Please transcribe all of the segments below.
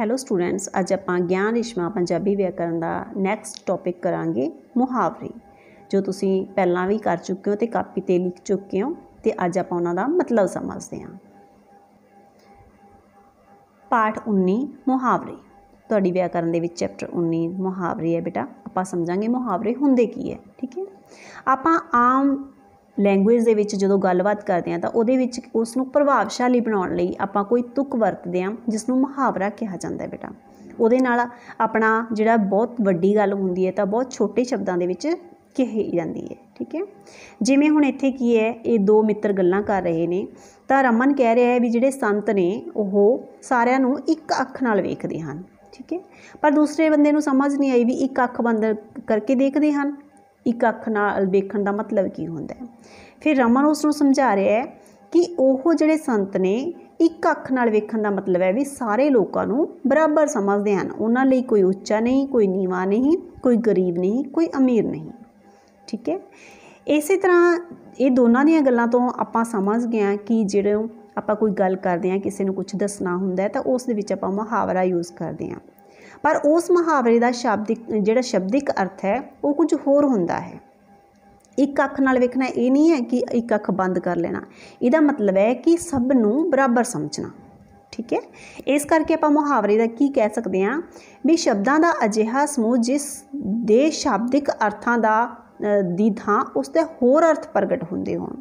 hello students ਅੱਜ ਆਪਾਂ ਗਿਆਨ ਰਿਸ਼ਮਾ ਪੰਜਾਬੀ ਵਿਆਕਰਨ ਦਾ ਨੈਕਸਟ ਟੌਪਿਕ ਕਰਾਂਗੇ ਮੁਹਾਵਰੇ ਜੋ ਤੁਸੀਂ ਪਹਿਲਾਂ ਵੀ ਕਰ ਚੁੱਕੇ ਹੋ ਤੇ ਕਾਪੀ ਤੇ ਲਿਖ ਚੁੱਕੇ ਹੋ ਤੇ ਅੱਜ ਆਪਾਂ ਉਹਨਾਂ ਦਾ ਮਤਲਬ ਸਮਝਦੇ ਹਾਂ ਪਾਠ 19 ਮੁਹਾਵਰੇ ਤੁਹਾਡੀ ਵਿਆਕਰਨ ਦੇ ਵਿੱਚ ਚੈਪਟਰ 19 ਮੁਹਾਵਰੇ ਹੈ ਬੇਟਾ ਆਪਾਂ ਸਮਝਾਂਗੇ ਮੁਹਾਵਰੇ ਹੁੰਦੇ ਕੀ ਹੈ ਠੀਕ ਹੈ ਆਪਾਂ ਆਮ ਲੈਂਗੁਏਜ ਦੇ ਵਿੱਚ ਜਦੋਂ ਗੱਲਬਾਤ ਕਰਦੇ ਆ ਤਾਂ ਉਹਦੇ ਵਿੱਚ ਉਸ ਨੂੰ ਪ੍ਰਭਾਵਸ਼ਾਲੀ ਬਣਾਉਣ ਲਈ ਆਪਾਂ ਕੋਈ ਤੁਕ ਵਰਤਦੇ ਆ ਜਿਸ ਨੂੰ ਮੁਹਾਵਰਾ ਕਿਹਾ ਜਾਂਦਾ ਹੈ ਬੇਟਾ ਉਹਦੇ ਨਾਲ ਆਪਣਾ ਜਿਹੜਾ ਬਹੁਤ ਵੱਡੀ ਗੱਲ ਹੁੰਦੀ ਹੈ ਤਾਂ ਬਹੁਤ ਛੋਟੇ ਸ਼ਬਦਾਂ ਦੇ ਵਿੱਚ ਕਹੀ ਜਾਂਦੀ ਹੈ ਠੀਕ ਹੈ ਜਿਵੇਂ ਹੁਣ ਇੱਥੇ ਕੀ ਹੈ ਇਹ ਦੋ ਮਿੱਤਰ ਗੱਲਾਂ ਕਰ ਰਹੇ ਨੇ ਤਾਂ ਰਮਨ ਕਹਿ ਰਿਹਾ ਹੈ ਵੀ ਜਿਹੜੇ ਸੰਤ ਨੇ ਉਹ ਸਾਰਿਆਂ ਨੂੰ ਇੱਕ ਅੱਖ ਨਾਲ ਵੇਖਦੇ ਹਨ ਠੀਕ ਹੈ ਪਰ ਦੂਸਰੇ ਬੰਦੇ ਨੂੰ ਸਮਝ ਨਹੀਂ ਆਈ ਵੀ ਇੱਕ ਅੱਖ ਬੰਦ ਕਰਕੇ ਦੇਖਦੇ ਹਨ ਇੱਕ ਅੱਖ ਨਾਲ ਵੇਖਣ ਦਾ ਮਤਲਬ ਕੀ ਹੁੰਦਾ ਹੈ ਫਿਰ ਰਮਨ ਉਸ ਨੂੰ ਸਮਝਾ ਰਿਹਾ ਹੈ ਕਿ ਉਹ ਜਿਹੜੇ ਸੰਤ ਨੇ ਇੱਕ ਅੱਖ ਨਾਲ ਵੇਖਣ ਦਾ ਮਤਲਬ ਹੈ ਵੀ ਸਾਰੇ ਲੋਕਾਂ ਨੂੰ ਬਰਾਬਰ ਸਮਝਦੇ ਹਨ ਉਹਨਾਂ ਲਈ ਕੋਈ ਉੱਚਾ ਨਹੀਂ ਕੋਈ ਨੀਵਾ ਨਹੀਂ ਕੋਈ ਗਰੀਬ ਨਹੀਂ ਕੋਈ ਅਮੀਰ ਨਹੀਂ ਠੀਕ ਹੈ ਇਸੇ ਤਰ੍ਹਾਂ ਇਹ ਦੋਨਾਂ ਦੀਆਂ ਗੱਲਾਂ ਤੋਂ ਆਪਾਂ ਸਮਝ ਗਏ ਆ ਕਿ ਜਿਹੜੇ ਆਪਾਂ ਕੋਈ ਗੱਲ ਕਰਦੇ ਹਾਂ ਕਿਸੇ ਨੂੰ ਕੁਝ ਦੱਸਣਾ ਹੁੰਦਾ ਤਾਂ ਉਸ ਦੇ ਵਿੱਚ ਆਪਾਂ ਮੁਹਾਵਰਾ ਯੂਜ਼ ਕਰਦੇ ਹਾਂ ਪਰ ਉਸ ਮੁਹਾਵਰੇ ਦਾ ਸ਼ਾਬਦਿਕ ਜਿਹੜਾ ਸ਼ਬਦਿਕ ਅਰਥ ਹੈ ਉਹ ਕੁਝ ਹੋਰ ਹੁੰਦਾ ਹੈ ਇੱਕ ਅੱਖ ਨਾਲ ਵੇਖਣਾ ਇਹ ਨਹੀਂ ਹੈ ਕਿ ਇੱਕ ਅੱਖ ਬੰਦ ਕਰ ਲੈਣਾ ਇਹਦਾ ਮਤਲਬ ਹੈ ਕਿ ਸਭ ਨੂੰ ਬਰਾਬਰ ਸਮਝਣਾ ਠੀਕ ਹੈ ਇਸ ਕਰਕੇ ਆਪਾਂ ਮੁਹਾਵਰੇ ਦਾ ਕੀ ਕਹਿ ਸਕਦੇ ਹਾਂ ਵੀ ਸ਼ਬਦਾਂ ਦਾ ਅਜਿਹਾ ਸਮੂਹ ਜਿਸ ਦੇ ਸ਼ਾਬਦਿਕ ਅਰਥਾਂ ਦਾ ਦੀ ਥਾਂ ਉਸ ਤੇ ਹੋਰ ਅਰਥ ਪ੍ਰਗਟ ਹੁੰਦੇ ਹੋਣ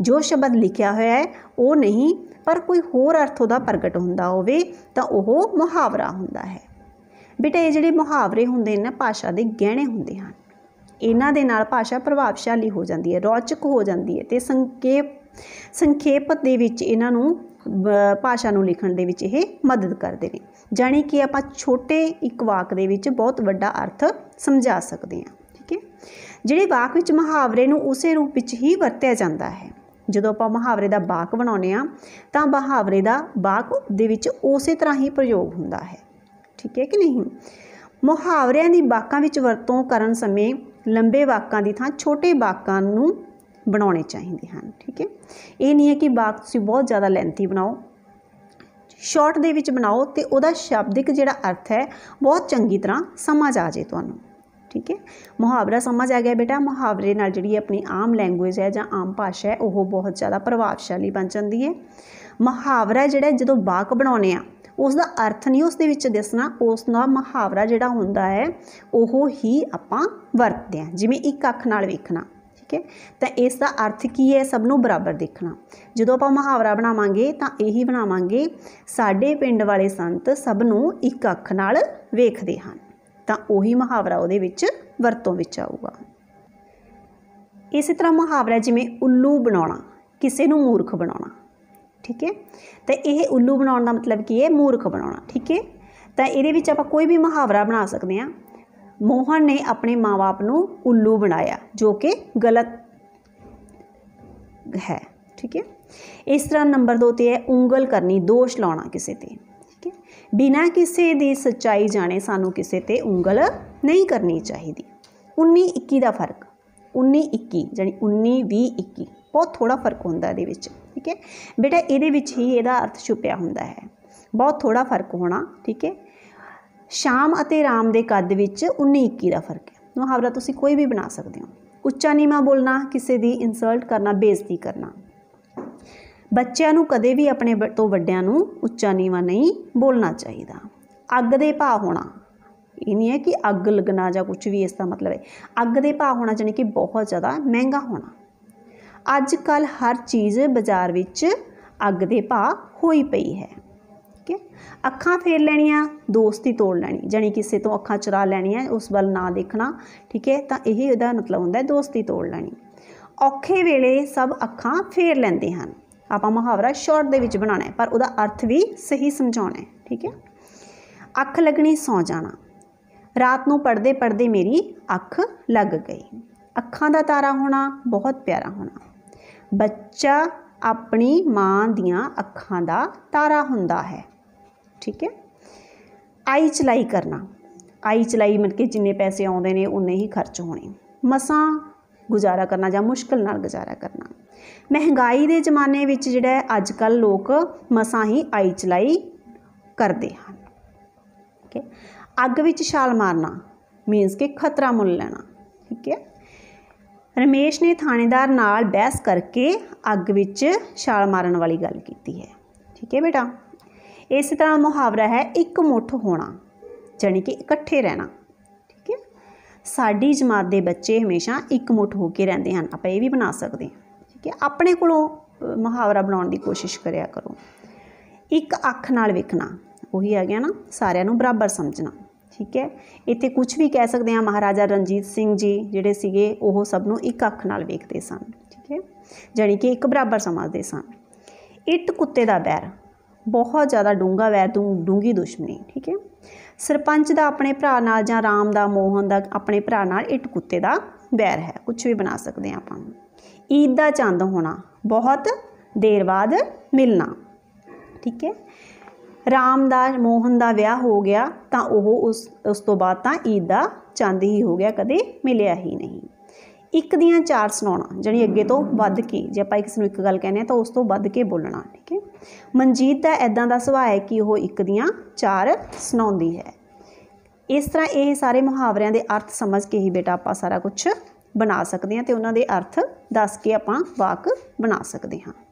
ਜੋ ਸ਼ਬਦ ਲਿਖਿਆ ਹੋਇਆ ਹੈ ਉਹ ਨਹੀਂ ਪਰ ਕੋਈ ਹੋਰ ਅਰਥ ਉਹਦਾ ਪ੍ਰਗਟ ਹੁੰਦਾ ਹੋਵੇ ਤਾਂ ਉਹ ਮੁਹਾਵਰਾ ਹੁੰਦਾ ਹੈ ਬੇਟਾ ਇਹ ਜਿਹੜੇ ਮੁਹਾਵਰੇ ਹੁੰਦੇ ਨੇ ਨਾ ਭਾਸ਼ਾ ਦੇ ਗਹਿਣੇ ਹੁੰਦੇ ਹਨ ਇਹਨਾਂ ਦੇ ਨਾਲ ਭਾਸ਼ਾ ਪ੍ਰਭਾਵਸ਼ਾਲੀ ਹੋ ਜਾਂਦੀ ਹੈ ਰੌਚਕ ਹੋ ਜਾਂਦੀ ਹੈ ਤੇ ਸੰਖੇਪ ਸੰਖੇਪ ਦੇ ਵਿੱਚ ਇਹਨਾਂ ਨੂੰ ਭਾਸ਼ਾ ਨੂੰ ਲਿਖਣ ਦੇ ਵਿੱਚ ਇਹ ਮਦਦ ਕਰਦੇ ਨੇ ਜਾਨੀ ਕਿ ਆਪਾਂ ਛੋਟੇ ਇੱਕ ਵਾਕ ਦੇ ਵਿੱਚ ਬਹੁਤ ਵੱਡਾ ਅਰਥ ਸਮਝਾ ਸਕਦੇ ਹਾਂ ਠੀਕ ਹੈ ਜਿਹੜੇ ਵਾਕ ਵਿੱਚ ਮੁਹਾਵਰੇ ਨੂੰ ਉਸੇ ਰੂਪ ਵਿੱਚ ਹੀ ਵਰਤਿਆ ਜਾਂਦਾ ਹੈ ਜਦੋਂ ਆਪਾਂ ਮੁਹਾਵਰੇ ਦਾ ਵਾਕ ਬਣਾਉਨੇ ਆ ਤਾਂ ਮੁਹਾਵਰੇ ਦਾ ਵਾਕ ਦੇ ਵਿੱਚ ਉਸੇ ਤਰ੍ਹਾਂ ਹੀ ਪ੍ਰਯੋਗ ਹੁੰਦਾ ਹੈ ਠੀਕ ਹੈ ਕਿ ਨਹੀਂ ਮੁਹਾਵਰਿਆਂ ਦੀ ਵਾਕਾਂ ਵਿੱਚ ਵਰਤੋਂ ਕਰਨ ਸਮੇਂ ਲੰਬੇ ਵਾਕਾਂ ਦੀ ਥਾਂ ਛੋਟੇ ਵਾਕਾਂ ਨੂੰ ਬਣਾਉਣੇ ਚਾਹੀਦੇ ਹਨ ਠੀਕ ਹੈ ਇਹ ਨਹੀਂ ਹੈ ਕਿ ਵਾਕ ਤੁਸੀਂ ਬਹੁਤ ਜ਼ਿਆਦਾ ਲੈਂਥੀ ਬਣਾਓ ਸ਼ਾਰਟ ਦੇ ਵਿੱਚ ਬਣਾਓ ਤੇ ਉਹਦਾ ਸ਼ਬਦਿਕ ਜਿਹੜਾ ਅਰਥ ਹੈ ਬਹੁਤ ਚੰਗੀ ਤਰ੍ਹਾਂ ਸਮਝ ਆ ਜੇ ਤੁਹਾਨੂੰ ਠੀਕ ਹੈ ਮੁਹਾਵਰਾ ਸਮਝ ਆ ਗਿਆ ਬੇਟਾ ਮੁਹਾਵਰੇ ਨਾਲ ਜਿਹੜੀ ਆਪਣੀ ਆਮ ਲੈਂਗੁਏਜ ਹੈ ਜਾਂ ਆਮ ਭਾਸ਼ਾ ਹੈ ਉਹ ਬਹੁਤ ਜ਼ਿਆਦਾ ਪ੍ਰਭਾਵਸ਼ਾਲੀ ਬਣ ਜਾਂਦੀ ਹੈ ਮੁਹਾਵਰਾ ਜਿਹੜਾ ਜਦੋਂ ਵਾਕ ਬਣਾਉਨੇ ਆ ਉਸ ਦਾ ਅਰਥ ਨਹੀਂ ਉਸ ਦੇ ਵਿੱਚ ਦਿਸਣਾ ਉਸ ਦਾ ਮੁਹਾਵਰਾ ਜਿਹੜਾ ਹੁੰਦਾ ਹੈ ਉਹ ਹੀ ਆਪਾਂ ਵਰਤਦੇ ਹਾਂ ਜਿਵੇਂ ਇੱਕ ਅੱਖ ਨਾਲ ਵੇਖਣਾ ਠੀਕ ਹੈ ਤਾਂ ਇਸ ਦਾ ਅਰਥ ਕੀ ਹੈ ਸਭ ਨੂੰ ਬਰਾਬਰ ਦੇਖਣਾ ਜਦੋਂ ਆਪਾਂ ਮੁਹਾਵਰਾ ਬਣਾਵਾਂਗੇ ਤਾਂ ਇਹੀ ਬਣਾਵਾਂਗੇ ਸਾਡੇ ਪਿੰਡ ਵਾਲੇ ਸੰਤ ਸਭ ਨੂੰ ਇੱਕ ਅੱਖ ਨਾਲ ਵੇਖਦੇ ਹਨ ਤਾਂ ਉਹੀ ਮੁਹਾਵਰਾ ਉਹਦੇ ਵਿੱਚ ਵਰਤੋਂ ਵਿੱਚ ਆਊਗਾ ਇਸੇ ਤਰ੍ਹਾਂ ਮੁਹਾਵਰਾ ਜਿਵੇਂ ਉੱਲੂ ਬਣਾਉਣਾ ਕਿਸੇ ਨੂੰ ਮੂਰਖ ਬਣਾਉਣਾ ਠੀਕ ਹੈ ਤਾਂ ਇਹ ਉੱਲੂ ਬਣਾਉਣ ਦਾ ਮਤਲਬ ਕੀ ਹੈ ਮੂਰਖ ਬਣਾਉਣਾ ਠੀਕ ਹੈ ਤਾਂ ਇਹਦੇ ਵਿੱਚ ਆਪਾਂ ਕੋਈ ਵੀ ਮੁਹਾਵਰਾ ਬਣਾ ਸਕਦੇ ਹਾਂ ਮੋਹਨ ਨੇ ਆਪਣੇ ਮਾਪੇ ਨੂੰ ਉੱਲੂ ਬਣਾਇਆ ਜੋ ਕਿ ਗਲਤ ਹੈ ਠੀਕ ਹੈ ਇਸ ਤਰ੍ਹਾਂ ਨੰਬਰ 2 ਤੇ ਹੈ ਉਂਗਲ ਕਰਨੀ ਦੋਸ਼ ਲਾਉਣਾ ਕਿਸੇ ਤੇ ਠੀਕ ਹੈ ਬਿਨਾਂ ਕਿਸੇ ਦੀ ਸੱਚਾਈ ਜਾਣੇ ਸਾਨੂੰ ਕਿਸੇ ਤੇ ਉਂਗਲ ਨਹੀਂ ਕਰਨੀ ਚਾਹੀਦੀ 19 21 ਦਾ ਫਰਕ 19 21 ਜਾਨੀ 19 20 21 ਬਹੁਤ ਥੋੜਾ ਫਰਕ ਹੁੰਦਾ ਇਹਦੇ ਵਿੱਚ ਠੀਕ ਹੈ ਬੇਟਾ ਇਹਦੇ ਵਿੱਚ ਹੀ ਇਹਦਾ ਅਰਥ ਛੁਪਿਆ ਹੁੰਦਾ ਹੈ ਬਹੁਤ ਥੋੜਾ ਫਰਕ ਹੋਣਾ ਠੀਕ ਹੈ ਸ਼ਾਮ ਅਤੇ ਰਾਮ ਦੇ ਕੱਦ ਵਿੱਚ 19 21 ਦਾ ਫਰਕ ਹੈ ਮੁਹਾਵਰਾ ਤੁਸੀਂ ਕੋਈ ਵੀ ਬਣਾ ਸਕਦੇ ਹੋ ਉੱਚਾ ਨੀਵਾ ਬੋਲਣਾ ਕਿਸੇ ਦੀ ਇਨਸਲਟ ਕਰਨਾ ਬੇਇੱਜ਼ਤੀ ਕਰਨਾ ਬੱਚਿਆਂ ਨੂੰ ਕਦੇ ਵੀ ਆਪਣੇ ਤੋਂ ਵੱਡਿਆਂ ਨੂੰ ਉੱਚਾ ਨੀਵਾ ਨਹੀਂ ਬੋਲਣਾ ਚਾਹੀਦਾ ਅੱਗ ਦੇ ਭਾ ਹੋਣਾ ਇਹ ਨਹੀਂ ਹੈ ਕਿ ਅੱਗ ਲਗਣਾ ਜਾਂ ਕੁਝ ਵੀ ਇਸ ਦਾ ਮਤਲਬ ਹੈ ਅੱਗ ਦੇ ਭਾ ਹੋਣਾ ਜਾਨੀ ਕਿ ਬਹੁਤ ਜ਼ਿਆਦਾ ਮਹਿੰਗਾ ਹੋਣਾ ਅੱਜ ਕੱਲ ਹਰ ਚੀਜ਼ ਬਾਜ਼ਾਰ ਵਿੱਚ ਅੱਗ ਦੇ ਭਾਅ ਹੋਈ ਪਈ ਹੈ ਠੀਕ ਹੈ ਅੱਖਾਂ ਫੇਰ ਲੈਣੀਆਂ ਦੋਸਤੀ ਤੋੜ ਲੈਣੀ ਜਾਨੀ ਕਿਸੇ ਤੋਂ ਅੱਖਾਂ ਚੁਰਾ ਲੈਣੀਆਂ ਉਸ ਵੱਲ ਨਾ ਦੇਖਣਾ ਠੀਕ ਹੈ ਤਾਂ ਇਹ ਇਹਦਾ ਮਤਲਬ ਹੁੰਦਾ ਹੈ ਦੋਸਤੀ ਤੋੜ ਲੈਣੀ ਔਖੇ ਵੇਲੇ ਸਭ ਅੱਖਾਂ ਫੇਰ ਲੈਂਦੇ ਹਨ ਆਪਾਂ ਮੁਹਾਵਰਾ ਸ਼ਾਰਟ ਦੇ ਵਿੱਚ ਬਣਾਉਣਾ ਹੈ ਪਰ ਉਹਦਾ ਅਰਥ ਵੀ ਸਹੀ ਸਮਝਾਉਣਾ ਹੈ ਠੀਕ ਹੈ ਅੱਖ ਲੱਗਣੀ ਸੌ ਜਾਣਾ ਰਾਤ ਨੂੰ ਪੜਦੇ ਪੜਦੇ ਮੇਰੀ ਅੱਖ ਲੱਗ ਗਈ ਅੱਖਾਂ ਦਾ ਤਾਰਾ ਹੋਣਾ ਬਹੁਤ ਪਿਆਰਾ ਹੋਣਾ ਬੱਚਾ ਆਪਣੀ ਮਾਂ ਦੀਆਂ ਅੱਖਾਂ ਦਾ ਤਾਰਾ ਹੁੰਦਾ ਹੈ ਠੀਕ ਹੈ ਆਈ ਚਲਾਈ ਕਰਨਾ ਆਈ ਚਲਾਈ ਮਤਲਬ ਕਿ ਜਿੰਨੇ ਪੈਸੇ ਆਉਂਦੇ ਨੇ ਉਨੇ ਹੀ ਖਰਚ ਹੋਣੇ ਮਸਾਂ ਗੁਜ਼ਾਰਾ ਕਰਨਾ ਜਾਂ ਮੁਸ਼ਕਲ ਨਾਲ ਗੁਜ਼ਾਰਾ ਕਰਨਾ ਮਹਿੰਗਾਈ ਦੇ ਜ਼ਮਾਨੇ ਵਿੱਚ ਜਿਹੜਾ ਅੱਜ ਕੱਲ ਲੋਕ ਮਸਾਂ ਹੀ ਆਈ ਚਲਾਈ ਕਰਦੇ ਹਨ ਠੀਕ ਹੈ ਅੱਗ ਵਿੱਚ ਛਾਲ ਮਾਰਨਾ ਮੀਨਸ ਕਿ ਖਤਰਾ ਮੁੱਲ ਲੈਣਾ ਠੀਕ ਹੈ ਰਮੇਸ਼ ਨੇ ਥਾਣੇਦਾਰ ਨਾਲ ਬਹਿਸ ਕਰਕੇ ਅੱਗ ਵਿੱਚ ਛਾਲ ਮਾਰਨ ਵਾਲੀ ਗੱਲ ਕੀਤੀ ਹੈ ਠੀਕ ਹੈ ਬੇਟਾ ਇਸ ਤਰ੍ਹਾਂ ਮੁਹਾਵਰਾ ਹੈ ਇੱਕ ਮੁੱਠ ਹੋਣਾ ਜਾਨੀ ਕਿ ਇਕੱਠੇ ਰਹਿਣਾ ਠੀਕ ਹੈ ਸਾਡੀ ਜਮਾਤ ਦੇ ਬੱਚੇ ਹਮੇਸ਼ਾ ਇੱਕ ਮੁੱਠ ਹੋ ਕੇ ਰਹਿੰਦੇ ਹਨ ਆਪਾਂ ਇਹ ਵੀ ਬਣਾ ਸਕਦੇ ਹਾਂ ਠੀਕ ਹੈ ਆਪਣੇ ਕੋਲੋਂ ਮੁਹਾਵਰਾ ਬਣਾਉਣ ਦੀ ਕੋਸ਼ਿਸ਼ ਕਰਿਆ ਕਰੋ ਇੱਕ ਅੱਖ ਨਾਲ ਵੇਖਣਾ ਉਹੀ ਆ ਗਿਆ ਨਾ ਸਾਰਿਆਂ ਨੂੰ ਬਰਾਬਰ ਸਮਝਣਾ ਠੀਕ ਹੈ ਇੱਥੇ ਕੁਝ ਵੀ ਕਹਿ ਸਕਦੇ ਹਾਂ ਮਹਾਰਾਜਾ ਰਣਜੀਤ ਸਿੰਘ ਜੀ ਜਿਹੜੇ ਸੀਗੇ ਉਹ ਸਭ ਨੂੰ ਇੱਕ ਅੱਖ ਨਾਲ ਵੇਖਦੇ ਸਨ ਠੀਕ ਹੈ ਜਾਨੀ ਕਿ ਇੱਕ ਬਰਾਬਰ ਸਮਝਦੇ ਸਨ ਇੱਟ ਕੁੱਤੇ ਦਾ ਬੈਰ ਬਹੁਤ ਜ਼ਿਆਦਾ ਡੂੰਗਾ ਵੈਰ ਤੋਂ ਡੂੰਗੀ ਦੁਸ਼ਮਣੀ ਠੀਕ ਹੈ ਸਰਪੰਚ ਦਾ ਆਪਣੇ ਭਰਾ ਨਾਲ ਜਾਂ ਰਾਮ ਦਾ ਮੋਹਨ ਦਾ ਆਪਣੇ ਭਰਾ ਨਾਲ ਇੱਟ ਕੁੱਤੇ ਦਾ ਬੈਰ ਹੈ ਕੁਝ ਵੀ ਬਣਾ ਸਕਦੇ ਆ ਆਪਾਂ ਈਦ ਦਾ ਚੰਦ ਹੋਣਾ ਬਹੁਤ ਦੇਰ ਬਾਅਦ ਮਿਲਣਾ ਠੀਕ ਹੈ ਰਾਮ ਦਾ ਮੋਹਨ ਦਾ ਵਿਆਹ ਹੋ ਗਿਆ ਤਾਂ ਉਹ ਉਸ ਉਸ ਤੋਂ ਬਾਅਦ ਤਾਂ ਈਦ ਦਾ ਚੰਦ ਹੀ ਹੋ ਗਿਆ ਕਦੇ ਮਿਲਿਆ ਹੀ ਨਹੀਂ ਇੱਕ ਦੀਆਂ ਚਾਰ ਸੁਣਾਉਣਾ ਜਿਹੜੀ ਅੱਗੇ ਤੋਂ ਵੱਧ ਕੇ ਜੇ ਆਪਾਂ ਕਿਸ ਨੂੰ ਇੱਕ ਗੱਲ ਕਹਿੰਦੇ ਆ ਤਾਂ ਉਸ ਤੋਂ ਵੱਧ ਕੇ ਬੋਲਣਾ ਠੀਕ ਹੈ ਮਨਜੀਤ ਦਾ ਐਦਾਂ ਦਾ ਸੁਭਾਅ ਹੈ ਕਿ ਉਹ ਇੱਕ ਦੀਆਂ ਚਾਰ ਸੁਣਾਉਂਦੀ ਹੈ ਇਸ ਤਰ੍ਹਾਂ ਇਹ ਸਾਰੇ ਮੁਹਾਵਰਿਆਂ ਦੇ ਅਰਥ ਸਮਝ ਕੇ ਹੀ ਬੇਟਾ ਆਪਾਂ ਸਾਰਾ ਕੁਝ ਬਣਾ ਸਕਦੇ ਹਾਂ ਤੇ ਉਹਨਾਂ ਦੇ ਅਰਥ ਦੱਸ ਕੇ ਆਪਾਂ ਵਾਕ ਬਣਾ ਸਕਦੇ ਹਾਂ